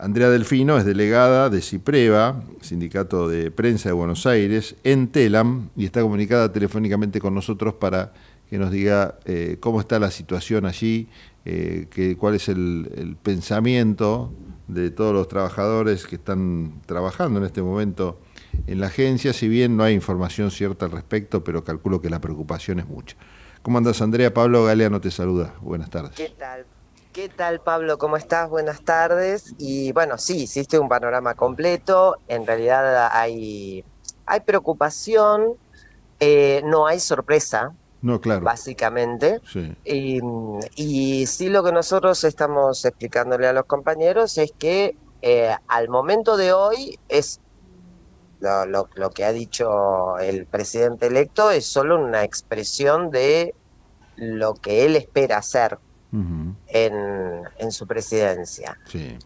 Andrea Delfino es delegada de CIPREVA, Sindicato de Prensa de Buenos Aires, en TELAM, y está comunicada telefónicamente con nosotros para que nos diga eh, cómo está la situación allí, eh, cuál es el, el, pensamiento de todos los trabajadores que están trabajando en este momento en la agencia, si bien no hay información cierta al respecto, pero calculo que la preocupación es mucha. ¿Cómo andas, Andrea? Pablo Galeano te saluda. Buenas tardes. ¿Qué tal? ¿Qué tal Pablo? ¿Cómo estás? Buenas tardes. Y bueno, sí, hiciste un panorama completo. En realidad hay, hay preocupación, eh, no hay sorpresa. No, Básicamente. Y, sí lo que nosotros estamos explicándole a los compañeros es que eh, al momento de hoy es lo, lo que ha dicho el presidente electo es solo una expresión de lo que él espera hacer en, su presidencia.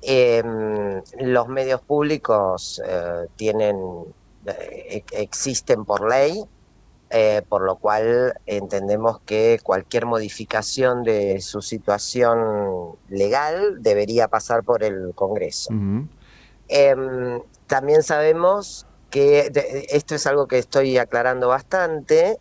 Em, los medios públicos eh, tienen eh, e-, existen por ley, eh, por lo cual entendemos que cualquier modificación de su situación legal debería pasar por el Congreso. Em, también sabemos que esto es algo que estoy aclarando bastante.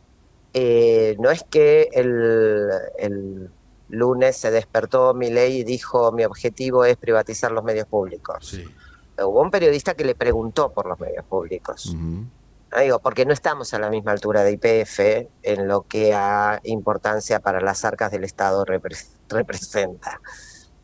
no es que el lunes se despertó mi ley y dijo mi objetivo es privatizar los medios públicos. Hubo un periodista que le preguntó por los medios públicos. Ah, digo, porque no estamos a la misma altura de IPF en lo que a importancia para las arcas del Estado representa.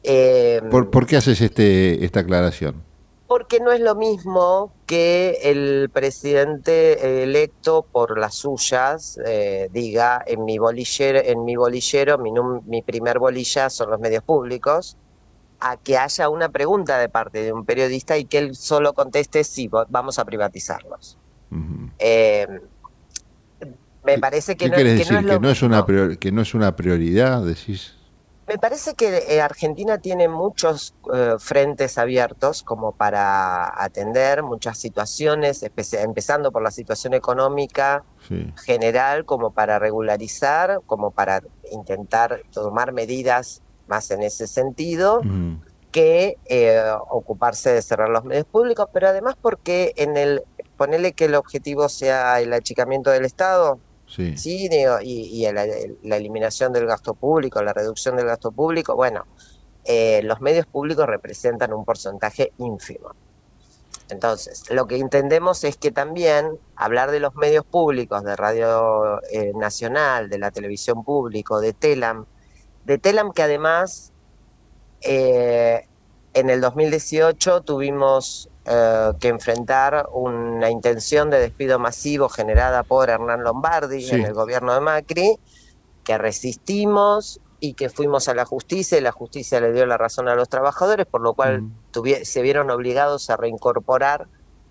¿Por, em, ¿Por, qué haces este, esta aclaración? Porque no es lo mismo que el presidente electo por las suyas eh, diga en mi bolillero, en mi bolillero, mi, primer bolilla son los medios públicos, a que haya una pregunta de parte de un periodista y que él solo conteste sí, vamos a privatizarlos. Eh, me parece que no, decir? que no es una que no es una prioridad, decís. Me parece que eh, Argentina tiene muchos eh, frentes abiertos como para atender muchas situaciones, empezando por la situación económica general, como para regularizar, como para intentar tomar medidas más en ese sentido. que eh, ocuparse de cerrar los medios públicos, pero además porque en el, ponerle que el objetivo sea el achicamiento del Estado, Sí, y, la, eliminación del gasto público, la reducción del gasto público, bueno, eh, los medios públicos representan un porcentaje ínfimo. Entonces, lo que entendemos es que también hablar de los medios públicos, de Radio eh, Nacional, de la televisión público, de Telam, de Telam que además eh, en el 2018 tuvimos eh, que enfrentar una intención de despido masivo generada por Hernán Lombardi en el gobierno de Macri, que resistimos y que fuimos a la justicia y la justicia le dio la razón a los trabajadores, por lo cual mm. se vieron obligados a reincorporar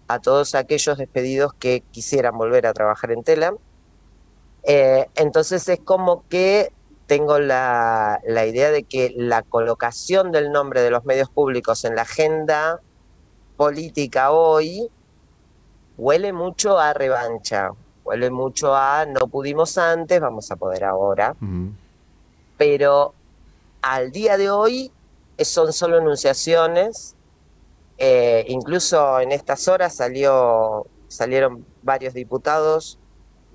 a todos aquellos despedidos que quisieran volver a trabajar en Telam. Eh, entonces es como que tengo la, idea de que la colocación del nombre de los medios públicos en la agenda política hoy huele mucho a revancha, huele mucho a no pudimos antes, vamos a poder ahora. Pero al día de hoy eh, son solo enunciaciones. Eh, incluso en estas horas salió, salieron varios diputados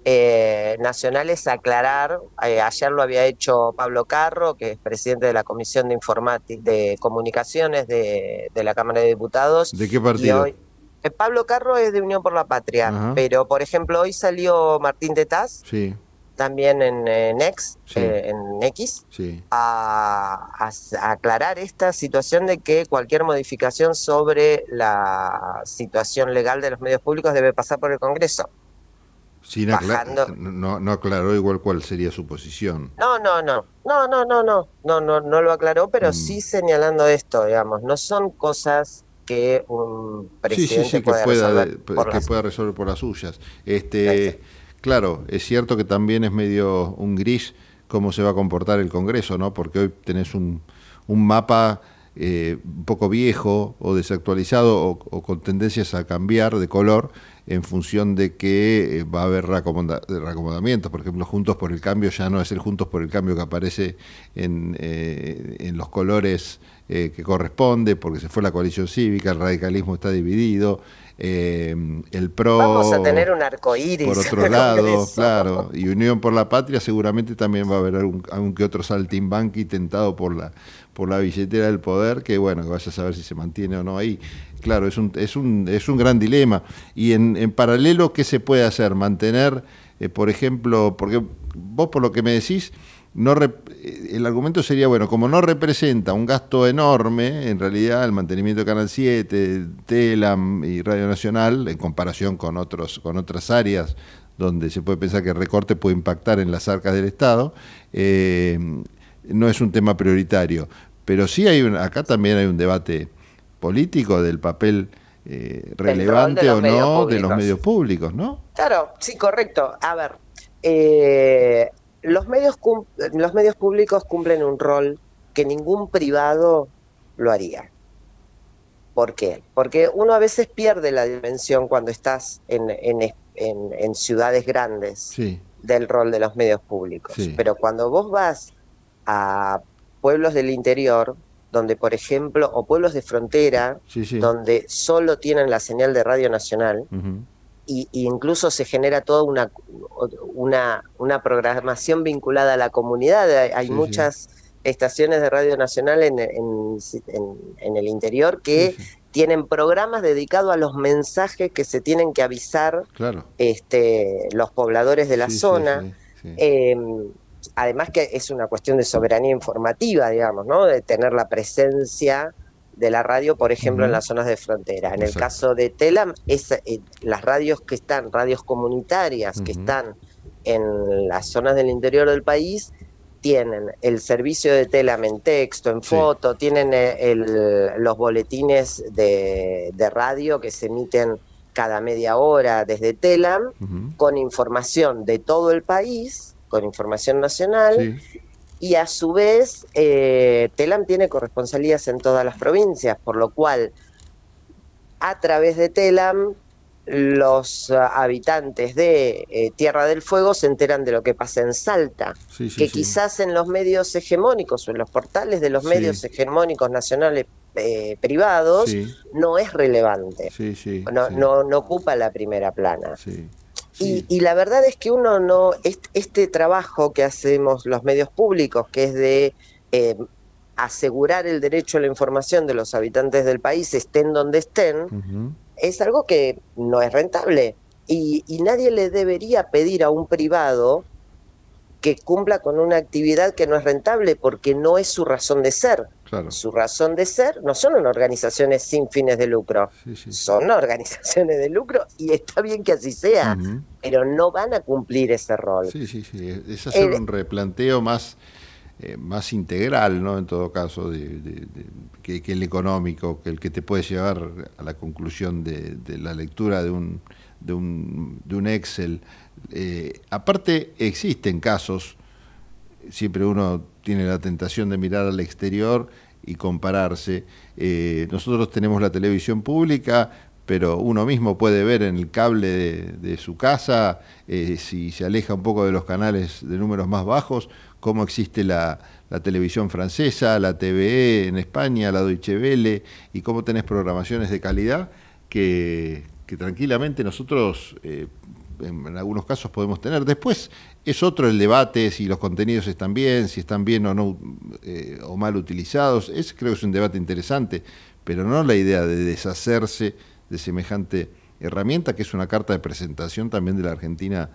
eh, nacionales aclarar, eh, ayer lo había hecho Pablo Carro, que es presidente de la Comisión de Informática de Comunicaciones de, la Cámara de Diputados. ¿De qué partido? Eh, Pablo Carro es de Unión por la Patria, pero por ejemplo hoy salió Martín Tetaz, sí. también en, en X, eh, en X a, aclarar esta situación de que cualquier modificación sobre la situación legal de los medios públicos debe pasar por el Congreso. No, no aclaró igual cuál sería su posición. No, no, no, no, no, no, no, no, no, lo aclaró, pero mm. sí señalando esto, digamos, no son cosas que un presidente pueda resolver por las... suyas. Este, claro, es cierto que también es medio un gris cómo se va a comportar el Congreso, ¿no? Porque hoy tenés un, un mapa eh, un poco viejo o desactualizado o, con tendencias a cambiar de color en función de que eh, va a haber reacomodamientos. Por ejemplo, Juntos por el Cambio ya no es el Juntos por el Cambio que aparece en, eh, los colores eh, que corresponde, porque se fue la coalición cívica, el radicalismo está dividido, eh, el PRO. Vamos a tener un arcoíris. Por otro lado, claro. Y Unión por la Patria seguramente también va a haber algún, que otro saltimbanqui tentado por la, por la billetera del poder, que bueno, que vaya a saber si se mantiene o no ahí. Claro, es un, es un, es un gran dilema. Y en, en paralelo, ¿qué se puede hacer? Mantener, eh, por ejemplo, porque vos por lo que me decís, no eh, el argumento sería, bueno, como no representa un gasto enorme, en realidad el mantenimiento de Canal 7, Telam y Radio Nacional, en comparación con, otros, con otras áreas donde se puede pensar que el recorte puede impactar en las arcas del Estado, eh, no es un tema prioritario. Pero sí hay acá también hay un debate político del papel eh, relevante o no de los medios públicos, ¿no? Claro, sí, correcto. A ver, eh, los medios, los medios públicos cumplen un rol que ningún privado lo haría. ¿Por qué? Porque uno a veces pierde la dimensión cuando estás en, en, en, ciudades grandes del rol de los medios públicos. Pero cuando vos vas a pueblos del interior, donde por ejemplo, o pueblos de frontera, donde solo tienen la señal de Radio Nacional, y, incluso se genera toda una, programación vinculada a la comunidad. Hay, muchas estaciones de Radio Nacional en, el interior que tienen programas dedicados a los mensajes que se tienen que avisar este, los pobladores de la zona. Em, además que es una cuestión de soberanía informativa, digamos, ¿no? De tener la presencia de la radio, por ejemplo, en las zonas de frontera. En el caso de Telam, es, eh, las radios que están, radios comunitarias que están en las zonas del interior del país, tienen el servicio de Telam en texto, en foto, tienen eh, los boletines de, radio que se emiten cada media hora desde Telam, con información de todo el país, con información nacional, y a su vez eh, TELAM tiene corresponsalías en todas las provincias, por lo cual a través de TELAM los eh, habitantes de eh, Tierra del Fuego se enteran de lo que pasa en Salta, que quizás en los medios hegemónicos o en los portales de los medios hegemónicos nacionales privados no es relevante, no, no, ocupa la primera plana. Y, la verdad es que uno no, este, trabajo que hacemos los medios públicos, que es de eh, asegurar el derecho a la información de los habitantes del país, estén donde estén, es algo que no es rentable. y nadie le debería pedir a un privado que cumpla con una actividad que no es rentable porque no es su razón de ser. Su razón de ser no son organizaciones sin fines de lucro, son organizaciones de lucro y está bien que así sea, pero no van a cumplir ese rol. Sí, sí, sí, es hacer un replanteo más, eh, más integral, ¿no? En todo caso, de, que, el económico, que el que te puede llevar a la conclusión de, la lectura de un, de un, de un Excel. Eh, aparte, existen casos, siempre uno tiene la tentación de mirar al exterior y compararse. Eh, nosotros tenemos la televisión pública, pero uno mismo puede ver en el cable de, de su casa, eh, si se aleja un poco de los canales de números más bajos, cómo existe la, la televisión francesa, la TVE en España, la Deutsche Welle, y cómo tenés programaciones de calidad que, que tranquilamente nosotros eh, en, algunos casos podemos tener. Después es otro el debate si los contenidos están bien, si están bien o no eh, o mal utilizados. Es creo que es un debate interesante, pero no la idea de deshacerse de semejante herramienta que es una carta de presentación también de la Argentina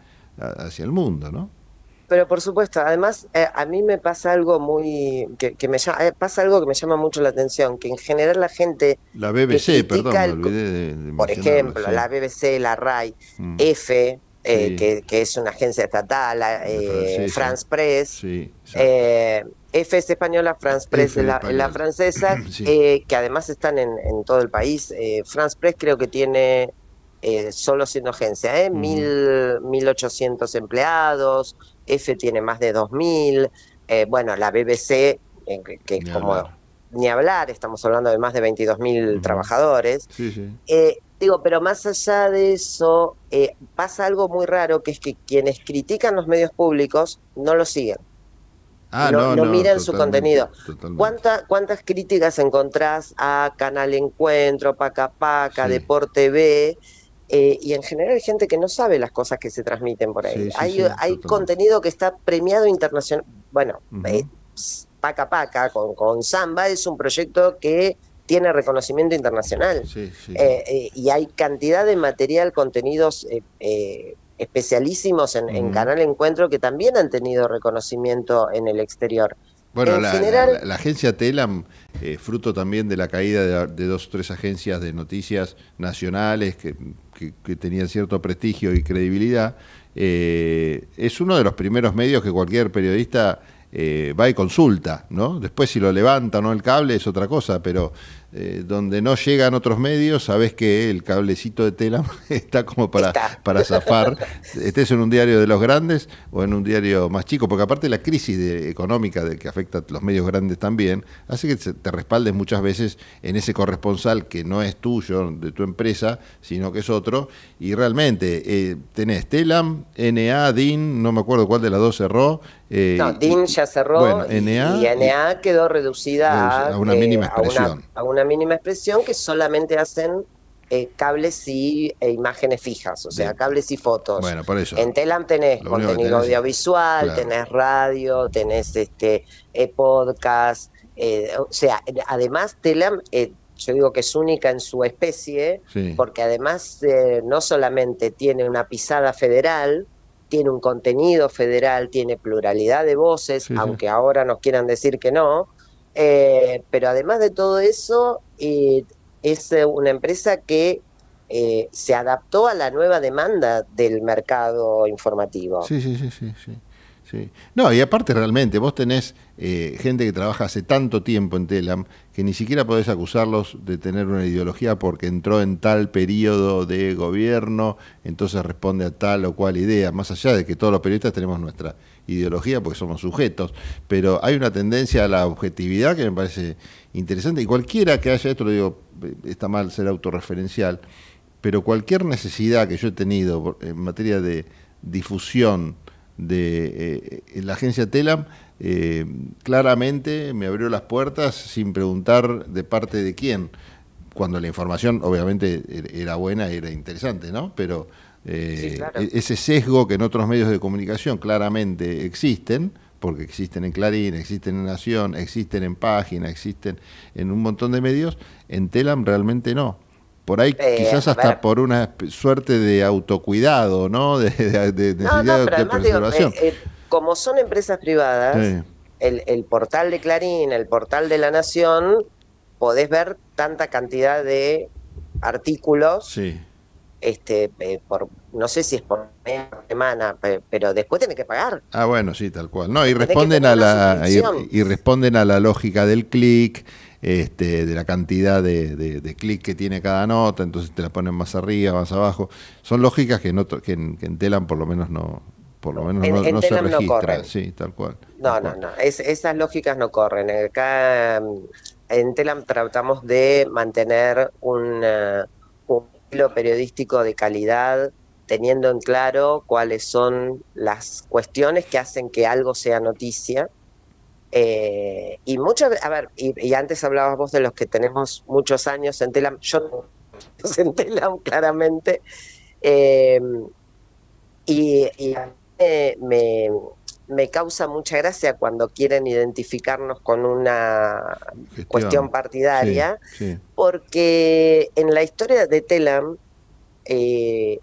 hacia el mundo, ¿no? Pero por supuesto, además eh, a mí me pasa algo muy que, me llama, eh, pasa algo que me llama mucho la atención, que en general la gente la BBC, perdón, me olvidé de, por ejemplo, la BBC, la RAI, mm. F, eh, que, que, es una agencia estatal, eh, France Press, es española, France Press es la, francesa, que además están en, todo el país. France Press creo que tiene, solo siendo agencia, eh, 1.800 mm. empleados, F tiene más de 2.000, eh, bueno, la BBC, eh, que es como ni hablar, estamos hablando de más de 22.000 trabajadores. Eh, digo, pero más allá de eso, pasa algo muy raro, que es que quienes critican los medios públicos no lo siguen. Ah, no, no, miran su contenido. ¿Cuántas críticas encontrás a Canal Encuentro, Paca Paca, Deporte B? Eh, y en general hay gente que no sabe las cosas que se transmiten por ahí. hay contenido que está premiado internacional. Bueno, eh, Paca Paca con, con Samba es un proyecto que tiene reconocimiento internacional. Eh, y hay cantidad de material, contenidos especialísimos en, Canal Encuentro que también han tenido reconocimiento en el exterior. Bueno, la, agencia Telam, fruto también de la caída de, de dos o tres agencias de noticias nacionales que que, tenía tenían cierto prestigio y credibilidad, eh, es uno de los primeros medios que cualquier periodista eh, va y consulta, ¿no? Después si lo levanta o no el cable es otra cosa, pero eh, donde no llegan otros medios, sabes que el cablecito de Telam está como para, para zafar. Estés en un diario de los grandes o en un diario más chico, porque aparte la crisis económica que afecta a los medios grandes también, hace que te respaldes muchas veces en ese corresponsal que no es tuyo, de tu empresa, sino que es otro. Y realmente eh, tenés Telam, NA, DIN, no me acuerdo cuál de las dos cerró, eh, no, DIN ya cerró y, NA quedó reducida a, una mínima expresión. que solamente hacen eh, cables y e imágenes fijas, o sea, cables y fotos. Bueno, por eso. En Telam tenés contenido audiovisual, tenés radio, tenés este eh, podcast, o sea, además Telam yo digo que es única en su especie, porque además no solamente tiene una pisada federal, tiene un contenido federal, tiene pluralidad de voces, aunque ahora nos quieran decir que no. Eh, pero además de todo eso, es eh, una empresa que eh, se adaptó a la nueva demanda del mercado informativo. Sí, sí, sí, sí. sí. No, y aparte realmente, vos tenés eh, gente que trabaja hace tanto tiempo en Telam que ni siquiera podés acusarlos de tener una ideología porque entró en tal periodo de gobierno, entonces responde a tal o cual idea, más allá de que todos los periodistas tenemos nuestra ideología porque somos sujetos, pero hay una tendencia a la objetividad que me parece interesante y cualquiera que haya, esto lo digo, eh, está mal ser autorreferencial, pero cualquier necesidad que yo he tenido en materia de difusión, de eh, la agencia Telam eh, claramente me abrió las puertas sin preguntar de parte de quién, cuando la información obviamente er-, era buena, era interesante, ¿no? Pero eh, e-, ese sesgo que en otros medios de comunicación claramente existen, porque existen en Clarín, existen en Nación, existen en Página, existen en un montón de medios, en Telam realmente no por ahí eh, quizás hasta por una suerte de autocuidado, ¿no? De, necesidad de Digo, como son empresas privadas, el, portal de Clarín, el portal de La Nación, podés ver tanta cantidad de artículos sí. este, eh, por, no sé si es por semana, pero después tiene que pagar. Ah, bueno, sí, tal cual. No, y responden a la y, responden a la lógica del clic, este, de la cantidad de, de, clic que tiene cada nota, entonces te la ponen más arriba, más abajo. Son lógicas que no que en, Telam por lo menos no por lo menos no, se registran. sí, tal cual. No, no, no, esas lógicas no corren. Acá mm, en Telam tratamos de mantener un, eh, un periodístico de calidad teniendo en claro cuáles son las cuestiones que hacen que algo sea noticia. Eh, y muchas, a ver, y, antes hablabas vos de los que tenemos muchos años en Telam, yo en Telam claramente, eh, y, a mí me, causa mucha gracia cuando quieren identificarnos con una cuestión partidaria, porque en la historia de Telam, eh,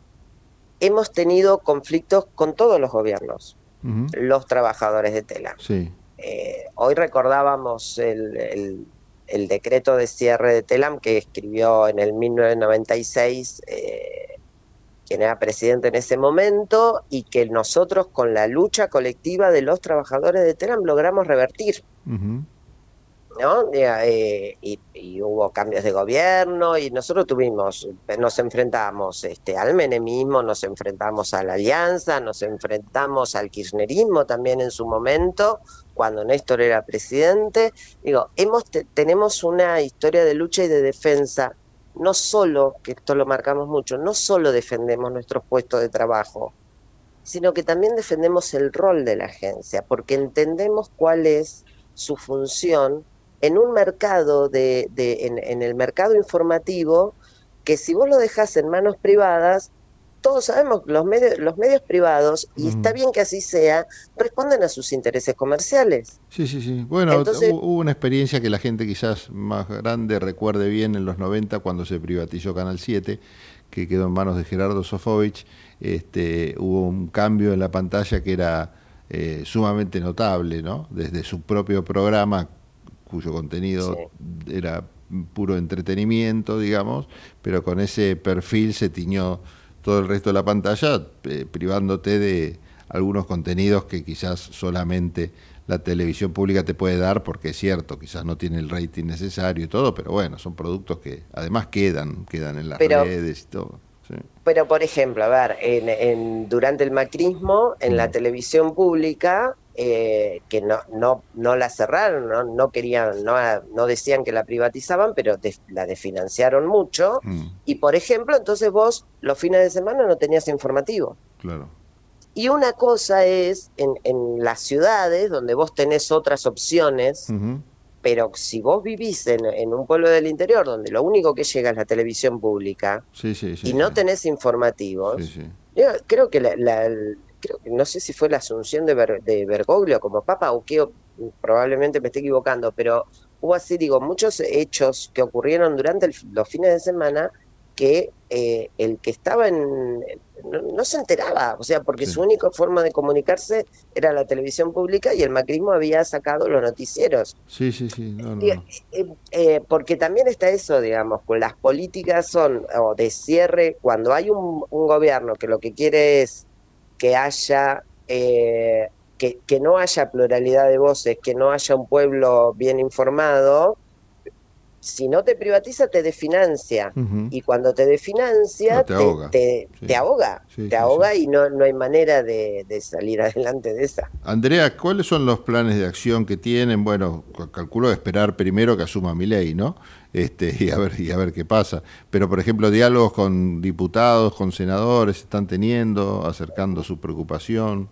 hemos tenido conflictos con todos los gobiernos, los trabajadores de TELAM. Eh, hoy recordábamos el, decreto de cierre de Telam que escribió en el 1996 eh, quien era presidente en ese momento y que nosotros con la lucha colectiva de los trabajadores de Telam logramos revertir. ¿no? Eh, y, hubo cambios de gobierno y nosotros tuvimos, nos enfrentamos este, al menemismo, nos enfrentamos a la alianza, nos enfrentamos al kirchnerismo también en su momento, cuando Néstor era presidente. Digo, hemos, tenemos una historia de lucha y de defensa, no solo, que esto lo marcamos mucho, no solo defendemos nuestros puestos de trabajo, sino que también defendemos el rol de la agencia, porque entendemos cuál es su función en un mercado de, en, el mercado informativo que si vos lo dejás en manos privadas todos sabemos los medios los medios privados y mm. está bien que así sea responden a sus intereses comerciales sí sí sí bueno hubo una experiencia que la gente quizás más grande recuerde bien en los 90 cuando se privatizó Canal 7 que quedó en manos de Gerardo Sofovich este hubo un cambio en la pantalla que era eh, sumamente notable, ¿no? Desde su propio programa cuyo contenido era puro entretenimiento, digamos, pero con ese perfil se tiñó todo el resto de la pantalla, eh, privándote de algunos contenidos que quizás solamente la televisión pública te puede dar, porque es cierto, quizás no tiene el rating necesario y todo, pero bueno, son productos que además quedan, quedan en las redes y todo. Pero por ejemplo, a ver, en, durante el macrismo, en la televisión pública, eh, que no, no, no la cerraron, no, querían, no, decían que la privatizaban, pero la desfinanciaron mucho. Mm. Y por ejemplo, entonces vos los fines de semana no tenías informativo. Y una cosa es en, las ciudades donde vos tenés otras opciones. pero si vos vivís en, un pueblo del interior donde lo único que llega es la televisión pública y no tenés informativos, creo que la, no sé si fue la asunción de, de Bergoglio como papa o que probablemente me esté equivocando, pero hubo así, digo, muchos hechos que ocurrieron durante los fines de semana que eh, el que estaba en... No, se enteraba, o sea, porque su única forma de comunicarse era la televisión pública y el macrismo había sacado los noticieros. Sí, sí, sí. Eh, eh, porque también está eso, digamos, con las políticas son de cierre, cuando hay un gobierno que lo que quiere es que haya eh, que, que, no haya pluralidad de voces, que no haya un pueblo bien informado, si no te privatiza, te definancia Y cuando te definancia te, ahoga. Te, ahoga, y no, no hay manera de, salir adelante de esa. Andrea, ¿cuáles son los planes de acción que tienen? Bueno, calculo esperar primero que asuma mi ley, ¿no? Este, y, a ver, y a ver qué pasa. Pero, por ejemplo, diálogos con diputados, con senadores, están teniendo, acercando su preocupación.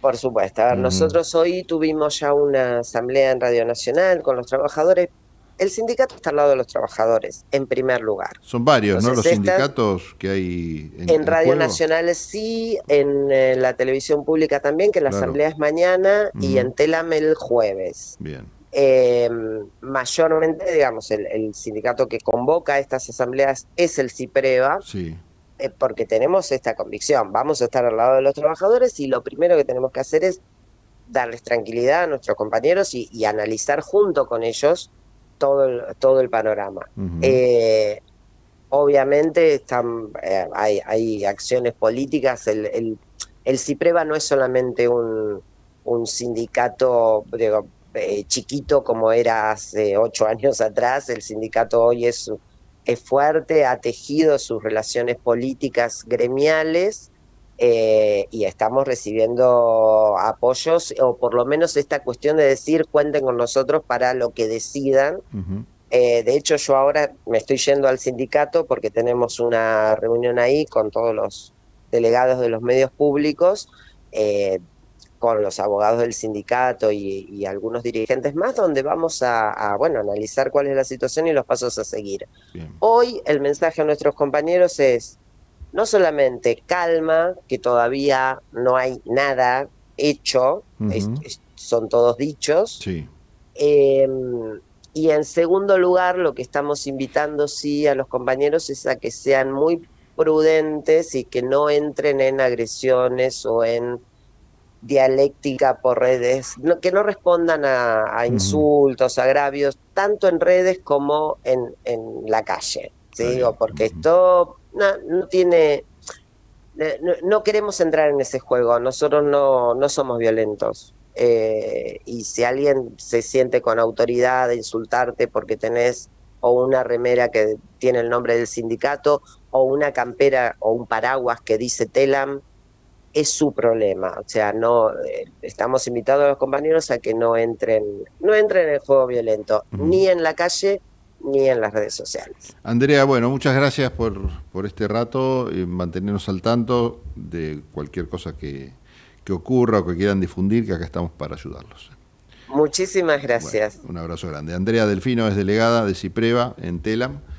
Por supuesto. nosotros hoy tuvimos ya una asamblea en Radio Nacional con los trabajadores el sindicato está al lado de los trabajadores, en primer lugar. Son varios, ¿no? Los sindicatos que hay en, en Radio Nacional sí, en eh, la televisión pública también, que la asamblea es mañana y en Telam el jueves. Bien. Em, mayormente, digamos, el, sindicato que convoca estas asambleas es el CIPREVA. Sí. Eh, porque tenemos esta convicción, vamos a estar al lado de los trabajadores y lo primero que tenemos que hacer es darles tranquilidad a nuestros compañeros y, y analizar junto con ellos todo el, todo el panorama. Eh, obviamente están, eh, hay, acciones políticas, el, el, CIPREVA no es solamente un, sindicato eh, chiquito como era hace ocho años atrás, el sindicato hoy es, es fuerte, ha tejido sus relaciones políticas gremiales eh, y estamos recibiendo apoyos, o por lo menos esta cuestión de decir cuenten con nosotros para lo que decidan. Eh, de hecho, yo ahora me estoy yendo al sindicato porque tenemos una reunión ahí con todos los delegados de los medios públicos, eh, con los abogados del sindicato y, algunos dirigentes más, donde vamos a, bueno, analizar cuál es la situación y los pasos a seguir. Hoy el mensaje a nuestros compañeros es, no solamente calma, que todavía no hay nada hecho, son todos dichos, em, y en segundo lugar, lo que estamos invitando sí a los compañeros es a que sean muy prudentes y que no entren en agresiones o en dialéctica por redes, que no respondan a, insultos, agravios, tanto en redes como en, la calle. porque esto no, no tiene, no, queremos entrar en ese juego, nosotros no, no somos violentos. Eh, y si alguien se siente con autoridad de insultarte porque tenés o una remera que tiene el nombre del sindicato o una campera o un paraguas que dice Telam, es su problema. O sea, no eh, estamos invitados a los compañeros a que no entren, no entren en el juego violento, ni en la calle ni en las redes sociales. Andrea, bueno, muchas gracias por, por este rato, y eh, mantenernos al tanto de cualquier cosa que, ocurra o que quieran difundir, que acá estamos para ayudarlos. Muchísimas gracias. un abrazo grande. Andrea Delfino es delegada de CIPREVA en TELAM.